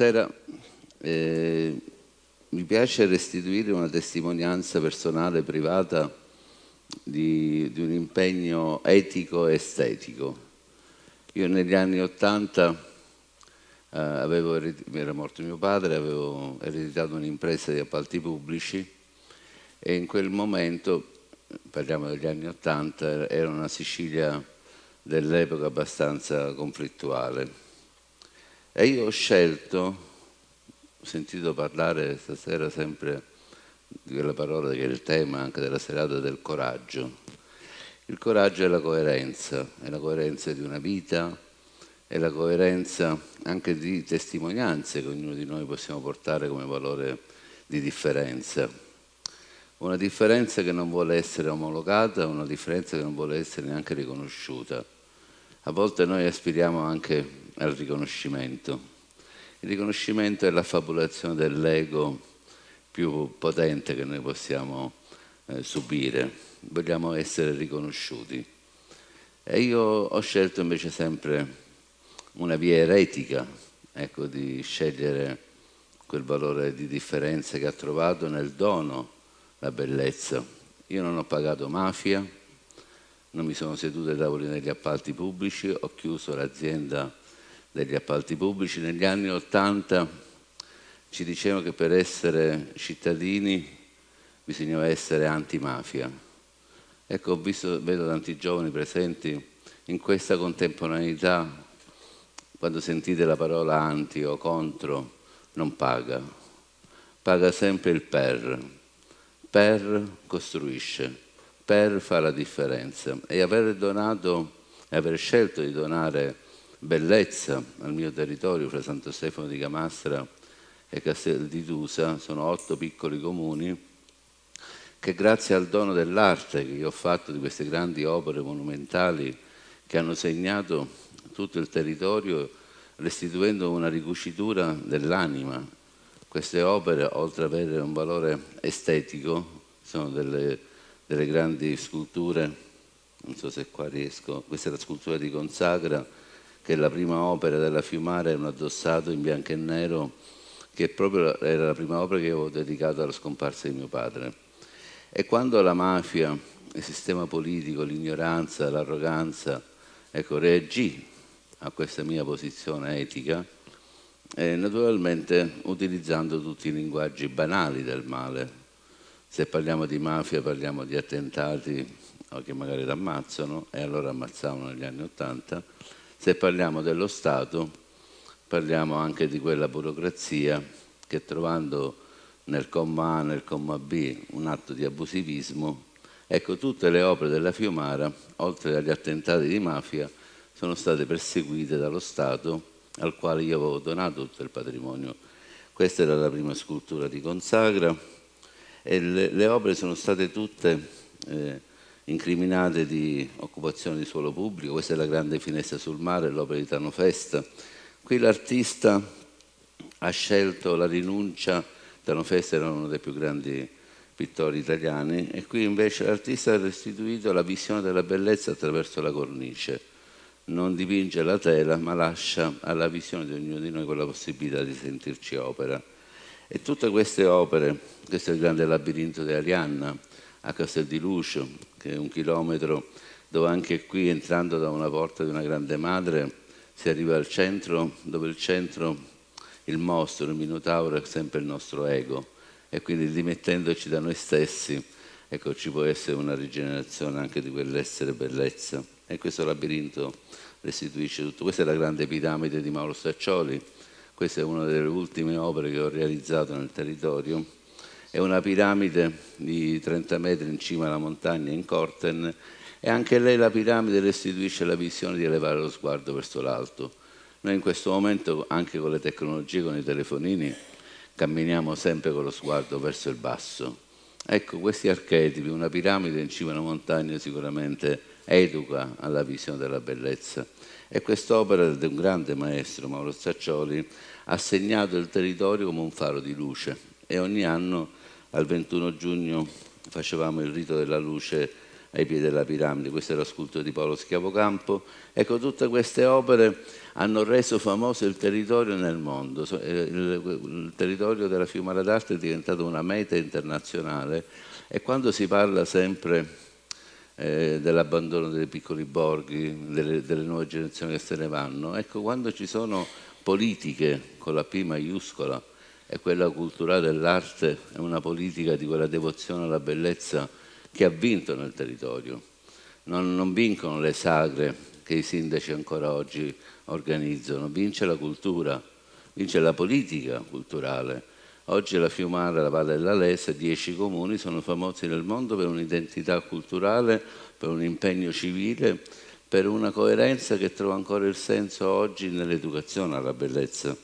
Stasera eh, mi piace restituire una testimonianza personale, privata, di, di un impegno etico e estetico. Io negli anni Ottanta eh, era morto mio padre, avevo ereditato un'impresa di appalti pubblici e in quel momento, parliamo degli anni Ottanta, era una Sicilia dell'epoca abbastanza conflittuale e io ho scelto, ho sentito parlare stasera sempre di quella parola che è il tema anche della serata del coraggio. Il coraggio è la coerenza, è la coerenza di una vita, è la coerenza anche di testimonianze che ognuno di noi possiamo portare come valore di differenza. Una differenza che non vuole essere omologata, una differenza che non vuole essere neanche riconosciuta a volte noi aspiriamo anche al riconoscimento. Il riconoscimento è la fabulazione dell'ego più potente che noi possiamo eh, subire. Vogliamo essere riconosciuti. E io ho scelto invece sempre una via eretica, ecco, di scegliere quel valore di differenza che ha trovato nel dono la bellezza. Io non ho pagato mafia, non mi sono seduto ai tavoli degli appalti pubblici, ho chiuso l'azienda degli appalti pubblici. Negli anni Ottanta ci dicevano che per essere cittadini bisognava essere antimafia. Ecco, visto, vedo tanti giovani presenti in questa contemporaneità, quando sentite la parola anti o contro, non paga, paga sempre il per. Per costruisce per fare la differenza e aver donato e aver scelto di donare bellezza al mio territorio fra cioè Santo Stefano di Camastra e Castel di Tusa, sono otto piccoli comuni che grazie al dono dell'arte che io ho fatto di queste grandi opere monumentali che hanno segnato tutto il territorio restituendo una ricucitura dell'anima. Queste opere, oltre ad avere un valore estetico, sono delle delle grandi sculture, non so se qua riesco, questa è la scultura di Gonzagra, che è la prima opera della Fiumara, è un addossato in bianco e nero, che proprio era la prima opera che avevo dedicato alla scomparsa di mio padre. E quando la mafia, il sistema politico, l'ignoranza, l'arroganza, ecco, reagì a questa mia posizione etica, eh, naturalmente utilizzando tutti i linguaggi banali del male, se parliamo di mafia parliamo di attentati che magari l'ammazzano e allora ammazzavano negli anni Ottanta. Se parliamo dello Stato parliamo anche di quella burocrazia che trovando nel comma A, nel comma B un atto di abusivismo, ecco tutte le opere della Fiumara, oltre agli attentati di mafia, sono state perseguite dallo Stato al quale io avevo donato tutto il patrimonio. Questa era la prima scultura di Gonzagra, e le, le opere sono state tutte eh, incriminate di occupazione di suolo pubblico, questa è la grande finestra sul mare, l'opera di Tano Festa. Qui l'artista ha scelto la rinuncia, Tano Festa era uno dei più grandi pittori italiani e qui invece l'artista ha restituito la visione della bellezza attraverso la cornice. Non dipinge la tela ma lascia alla visione di ognuno di noi quella possibilità di sentirci opera. E tutte queste opere, questo è il grande labirinto di Arianna, a Castel di Lucio, che è un chilometro dove anche qui entrando da una porta di una grande madre si arriva al centro, dove il centro, il mostro, il minotauro è sempre il nostro ego e quindi dimettendoci da noi stessi, ecco, ci può essere una rigenerazione anche di quell'essere bellezza. E questo labirinto restituisce tutto. Questa è la grande piramide di Mauro Staccioli, questa è una delle ultime opere che ho realizzato nel territorio. È una piramide di 30 metri in cima alla montagna in Corten e anche lei la piramide restituisce la visione di elevare lo sguardo verso l'alto. Noi in questo momento, anche con le tecnologie, con i telefonini, camminiamo sempre con lo sguardo verso il basso. Ecco, questi archetipi, una piramide in cima alla montagna sicuramente educa alla visione della bellezza. E quest'opera di un grande maestro, Mauro Staccioli, ha segnato il territorio come un faro di luce e ogni anno al 21 giugno facevamo il rito della luce ai piedi della piramide, questo era lo sculto di Paolo Schiavocampo. Ecco, tutte queste opere hanno reso famoso il territorio nel mondo. Eh, il territorio della Fiumara d'Arte è diventato una meta internazionale e quando si parla sempre eh, dell'abbandono dei piccoli borghi, delle, delle nuove generazioni che se ne vanno. Ecco, quando ci sono politiche con la P maiuscola e quella culturale dell'arte è una politica di quella devozione alla bellezza che ha vinto nel territorio. Non, non vincono le sagre che i sindaci ancora oggi organizzano, vince la cultura, vince la politica culturale Oggi la Fiumara, la Valle dell'Alesa e dieci comuni sono famosi nel mondo per un'identità culturale, per un impegno civile, per una coerenza che trova ancora il senso oggi nell'educazione alla bellezza.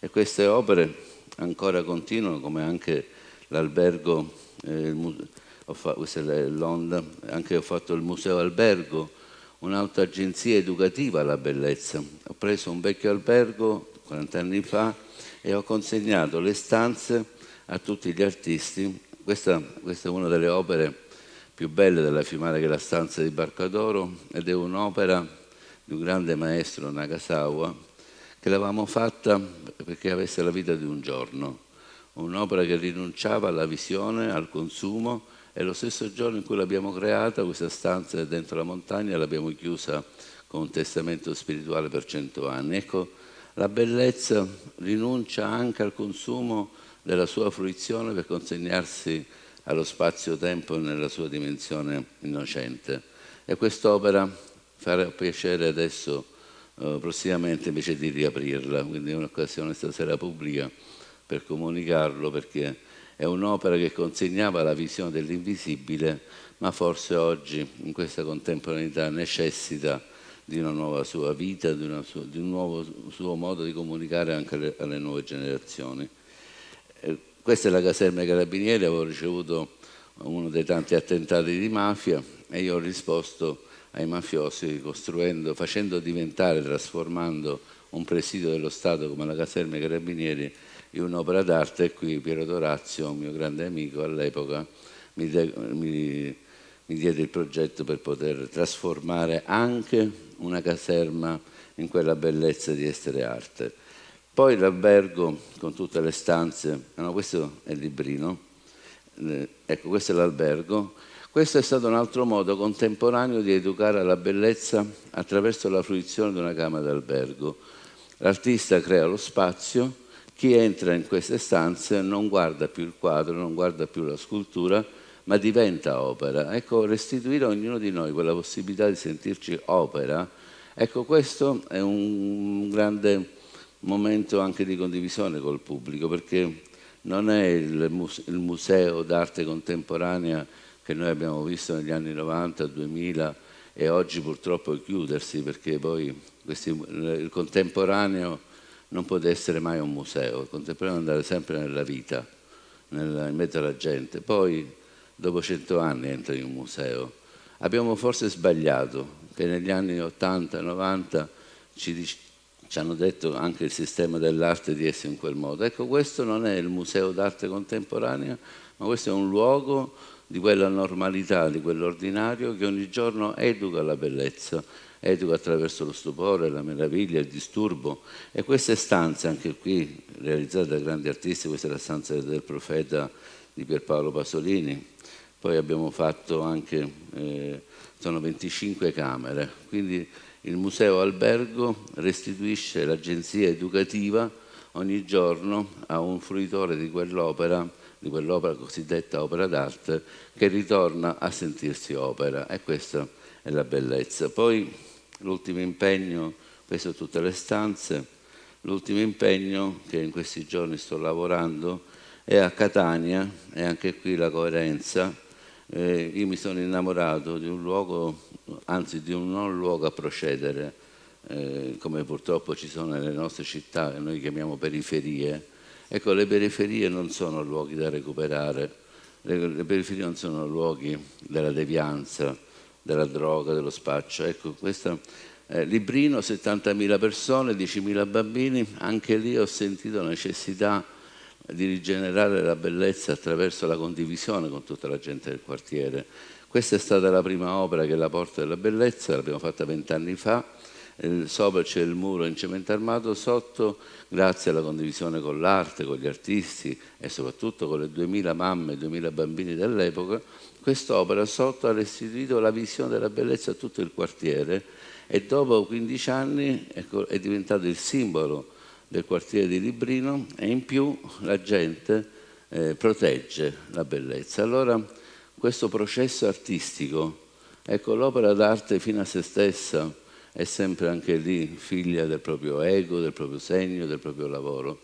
E queste opere ancora continuano, come anche l'albergo, eh, questa è l'onda, anche ho fatto il museo albergo, un'altra agenzia educativa alla bellezza. Ho preso un vecchio albergo 40 anni fa e ho consegnato le stanze a tutti gli artisti. Questa, questa è una delle opere più belle della Fiumara che è la stanza di Barcadoro ed è un'opera di un grande maestro Nagasawa che l'avevamo fatta perché avesse la vita di un giorno, un'opera che rinunciava alla visione, al consumo e lo stesso giorno in cui l'abbiamo creata, questa stanza dentro la montagna, l'abbiamo chiusa con un testamento spirituale per cento anni. Ecco, la bellezza rinuncia anche al consumo della sua fruizione per consegnarsi allo spazio-tempo nella sua dimensione innocente. E quest'opera farà piacere adesso, eh, prossimamente, invece di riaprirla, quindi è un'occasione stasera pubblica per comunicarlo, perché è un'opera che consegnava la visione dell'invisibile, ma forse oggi, in questa contemporaneità, necessita di una nuova sua vita, di, sua, di un nuovo suo modo di comunicare anche alle, alle nuove generazioni. Eh, questa è la caserma dei carabinieri, avevo ricevuto uno dei tanti attentati di mafia e io ho risposto ai mafiosi costruendo, facendo diventare, trasformando un presidio dello Stato come la caserma dei carabinieri in un'opera d'arte e qui Piero Dorazio, un mio grande amico all'epoca, mi, mi mi diede il progetto per poter trasformare anche una caserma in quella bellezza di essere arte. Poi l'albergo con tutte le stanze, ah, no, questo è il librino, eh, ecco questo è l'albergo, questo è stato un altro modo contemporaneo di educare alla bellezza attraverso la fruizione di una camera d'albergo. L'artista crea lo spazio, chi entra in queste stanze non guarda più il quadro, non guarda più la scultura, ma diventa opera. Ecco, restituire a ognuno di noi quella possibilità di sentirci opera, ecco questo è un grande momento anche di condivisione col pubblico, perché non è il, muse il museo d'arte contemporanea che noi abbiamo visto negli anni 90, 2000 e oggi purtroppo chiudersi perché poi questi, il contemporaneo non può essere mai un museo, il contemporaneo deve andare sempre nella vita, nella, in mezzo alla gente. Poi dopo cento anni entra in un museo. Abbiamo forse sbagliato che negli anni 80-90 ci, ci hanno detto anche il sistema dell'arte di essere in quel modo. Ecco, questo non è il museo d'arte contemporanea, ma questo è un luogo di quella normalità, di quell'ordinario che ogni giorno educa la bellezza, educa attraverso lo stupore, la meraviglia, il disturbo. E queste stanze, anche qui realizzate da grandi artisti, questa è la stanza del profeta di Pierpaolo Pasolini, poi abbiamo fatto anche, eh, sono 25 camere, quindi il museo albergo restituisce l'agenzia educativa ogni giorno a un fruitore di quell'opera, di quell'opera cosiddetta opera d'arte, che ritorna a sentirsi opera e questa è la bellezza. Poi l'ultimo impegno, questo sono tutte le stanze, l'ultimo impegno che in questi giorni sto lavorando è a Catania e anche qui la coerenza eh, io mi sono innamorato di un luogo, anzi di un non luogo a procedere, eh, come purtroppo ci sono nelle nostre città che noi chiamiamo periferie. Ecco, le periferie non sono luoghi da recuperare, le, le periferie non sono luoghi della devianza, della droga, dello spaccio. Ecco, questa eh, Librino, 70.000 persone, 10.000 bambini, anche lì ho sentito la necessità di rigenerare la bellezza attraverso la condivisione con tutta la gente del quartiere. Questa è stata la prima opera che è la Porta della Bellezza, l'abbiamo fatta vent'anni fa, sopra c'è il muro in cemento armato, sotto grazie alla condivisione con l'arte, con gli artisti e soprattutto con le 2000 mamme e 2000 bambini dell'epoca, quest'opera sotto ha restituito la visione della bellezza a tutto il quartiere e dopo 15 anni ecco, è diventato il simbolo del quartiere di Librino e in più la gente eh, protegge la bellezza. Allora questo processo artistico, ecco l'opera d'arte fino a se stessa è sempre anche lì figlia del proprio ego, del proprio segno, del proprio lavoro.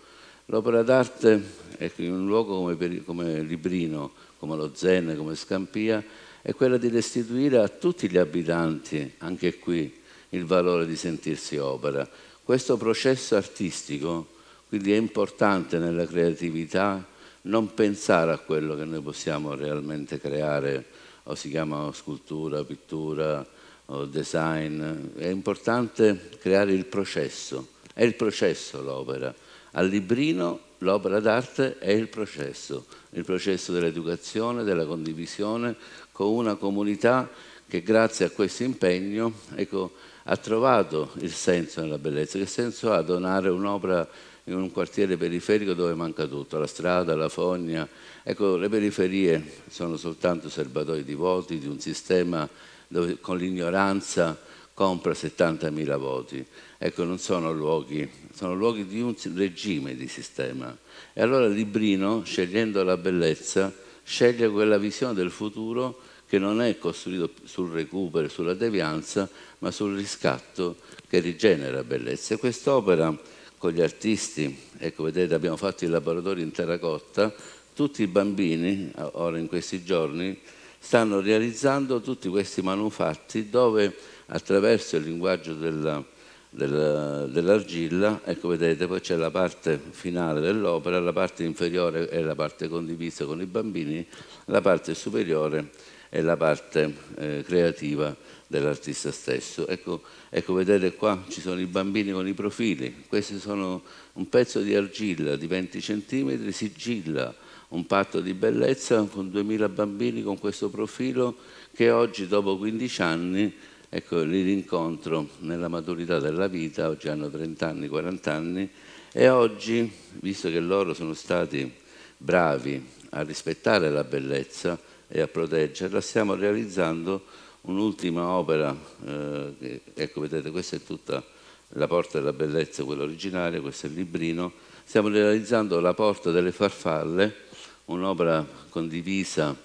L'opera d'arte, ecco, in un luogo come, come Librino, come lo Zen, come Scampia, è quella di restituire a tutti gli abitanti, anche qui, il valore di sentirsi opera, questo processo artistico quindi è importante nella creatività non pensare a quello che noi possiamo realmente creare, o si chiama scultura, pittura, o design, è importante creare il processo, è il processo l'opera. Al librino l'opera d'arte è il processo, il processo dell'educazione, della condivisione con una comunità che grazie a questo impegno ecco, ha trovato il senso nella bellezza. Che senso ha donare un'opera in un quartiere periferico dove manca tutto, la strada, la fogna? Ecco, le periferie sono soltanto serbatoi di voti, di un sistema dove con l'ignoranza compra 70.000 voti. Ecco, non sono luoghi, sono luoghi di un regime di sistema. E allora Librino, scegliendo la bellezza, sceglie quella visione del futuro che non è costruito sul recupero, e sulla devianza, ma sul riscatto che rigenera bellezza. E quest'opera con gli artisti, ecco vedete abbiamo fatto i laboratori in terracotta, tutti i bambini, ora in questi giorni, stanno realizzando tutti questi manufatti dove attraverso il linguaggio della, della, dell'argilla, ecco vedete poi c'è la parte finale dell'opera, la parte inferiore è la parte condivisa con i bambini, la parte superiore è e la parte eh, creativa dell'artista stesso. Ecco, ecco, vedete qua ci sono i bambini con i profili, questi sono un pezzo di argilla di 20 cm, sigilla un patto di bellezza con 2000 bambini con questo profilo che oggi dopo 15 anni ecco, li rincontro nella maturità della vita, oggi hanno 30 anni, 40 anni e oggi, visto che loro sono stati bravi a rispettare la bellezza, e a proteggerla, stiamo realizzando un'ultima opera, eh, che, ecco vedete questa è tutta la porta della bellezza, quella originaria, questo è il librino, stiamo realizzando la porta delle farfalle, un'opera condivisa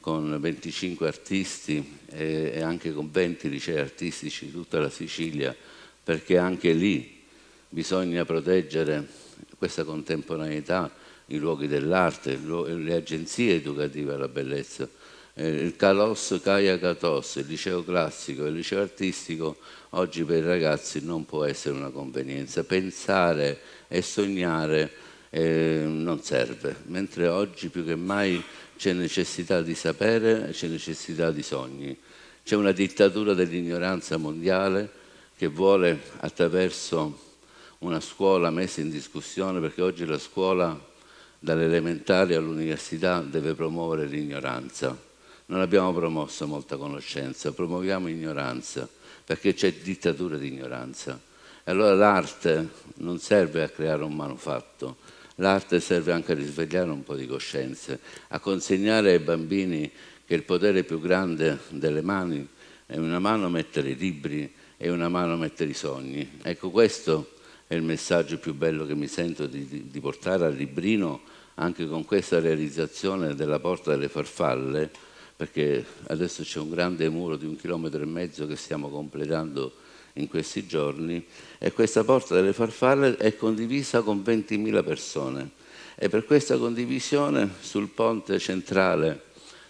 con 25 artisti e, e anche con 20 licei artistici di tutta la Sicilia, perché anche lì bisogna proteggere questa contemporaneità, i luoghi dell'arte, le agenzie educative alla bellezza, eh, il Calos Caia Catos, il liceo classico, il liceo artistico, oggi per i ragazzi non può essere una convenienza. Pensare e sognare eh, non serve, mentre oggi più che mai c'è necessità di sapere e c'è necessità di sogni. C'è una dittatura dell'ignoranza mondiale che vuole attraverso una scuola messa in discussione, perché oggi la scuola dall'elementare all'università deve promuovere l'ignoranza. Non abbiamo promosso molta conoscenza, promuoviamo ignoranza, perché c'è dittatura di ignoranza. E allora l'arte non serve a creare un manufatto, l'arte serve anche a risvegliare un po' di coscienze, a consegnare ai bambini che il potere più grande delle mani è una mano mettere i libri e una mano mettere i sogni. Ecco questo è il messaggio più bello che mi sento di, di portare al Librino anche con questa realizzazione della Porta delle Farfalle, perché adesso c'è un grande muro di un chilometro e mezzo che stiamo completando in questi giorni e questa Porta delle Farfalle è condivisa con 20.000 persone e per questa condivisione sul ponte centrale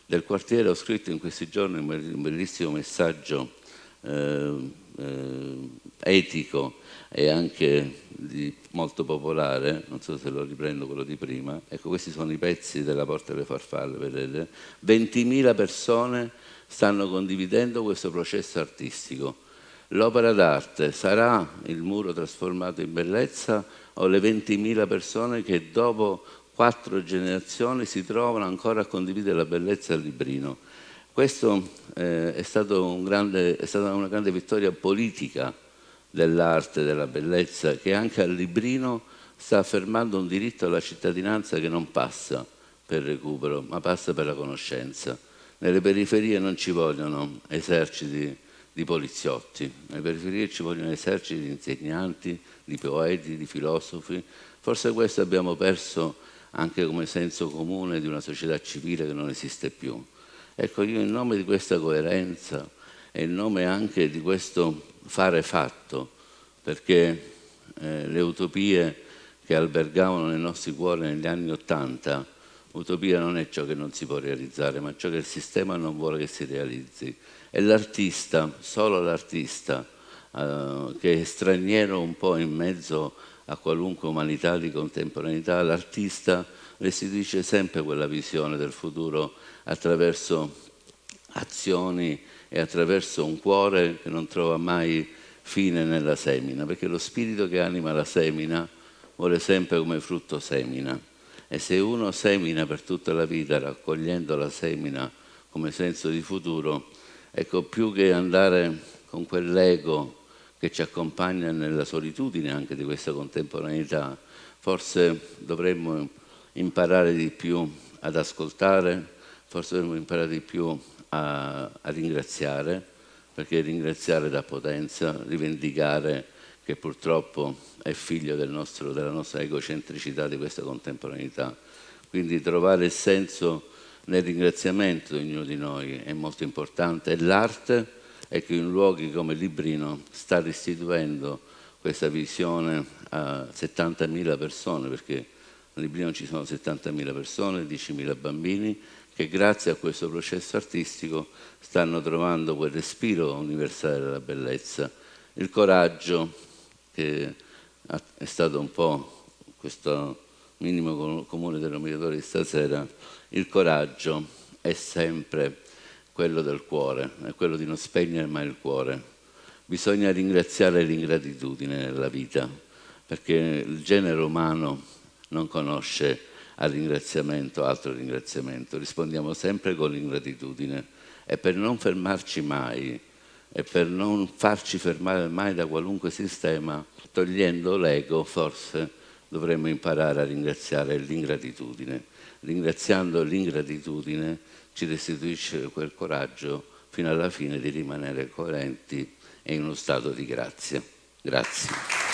del quartiere ho scritto in questi giorni un bellissimo messaggio eh, eh, etico e anche molto popolare, non so se lo riprendo quello di prima, ecco questi sono i pezzi della Porta delle Farfalle, vedete, 20.000 persone stanno condividendo questo processo artistico. L'opera d'arte sarà il muro trasformato in bellezza o le 20.000 persone che dopo quattro generazioni si trovano ancora a condividere la bellezza del librino? Questo eh, è, un grande, è stata una grande vittoria politica dell'arte, della bellezza, che anche al Librino sta affermando un diritto alla cittadinanza che non passa per recupero, ma passa per la conoscenza. Nelle periferie non ci vogliono eserciti di poliziotti, nelle periferie ci vogliono eserciti di insegnanti, di poeti, di filosofi. Forse questo abbiamo perso anche come senso comune di una società civile che non esiste più. Ecco, io in nome di questa coerenza e in nome anche di questo fare fatto, perché eh, le utopie che albergavano nei nostri cuori negli anni Ottanta, utopia non è ciò che non si può realizzare, ma ciò che il sistema non vuole che si realizzi. E l'artista, solo l'artista, eh, che è straniero un po' in mezzo a qualunque umanità di contemporaneità, l'artista restituisce sempre quella visione del futuro attraverso azioni e attraverso un cuore che non trova mai fine nella semina, perché lo spirito che anima la semina vuole sempre come frutto semina. E se uno semina per tutta la vita raccogliendo la semina come senso di futuro, ecco più che andare con quell'ego che ci accompagna nella solitudine anche di questa contemporaneità, forse dovremmo imparare di più ad ascoltare, forse dovremmo imparare di più a, a ringraziare, perché ringraziare dà potenza, rivendicare che purtroppo è figlio del nostro, della nostra egocentricità di questa contemporaneità. Quindi trovare il senso nel ringraziamento di ognuno di noi è molto importante e l'arte è che in luoghi come Librino sta restituendo questa visione a 70.000 persone perché a Liblino ci sono 70.000 persone, 10.000 bambini che grazie a questo processo artistico stanno trovando quel respiro universale della bellezza, il coraggio che è stato un po' questo minimo comune denominatore di stasera, il coraggio è sempre quello del cuore, è quello di non spegnere mai il cuore. Bisogna ringraziare l'ingratitudine nella vita, perché il genere umano non conosce al ringraziamento altro ringraziamento, rispondiamo sempre con l'ingratitudine e per non fermarci mai e per non farci fermare mai da qualunque sistema, togliendo l'ego forse dovremmo imparare a ringraziare l'ingratitudine. Ringraziando l'ingratitudine ci restituisce quel coraggio fino alla fine di rimanere coerenti e in uno stato di grazia. Grazie.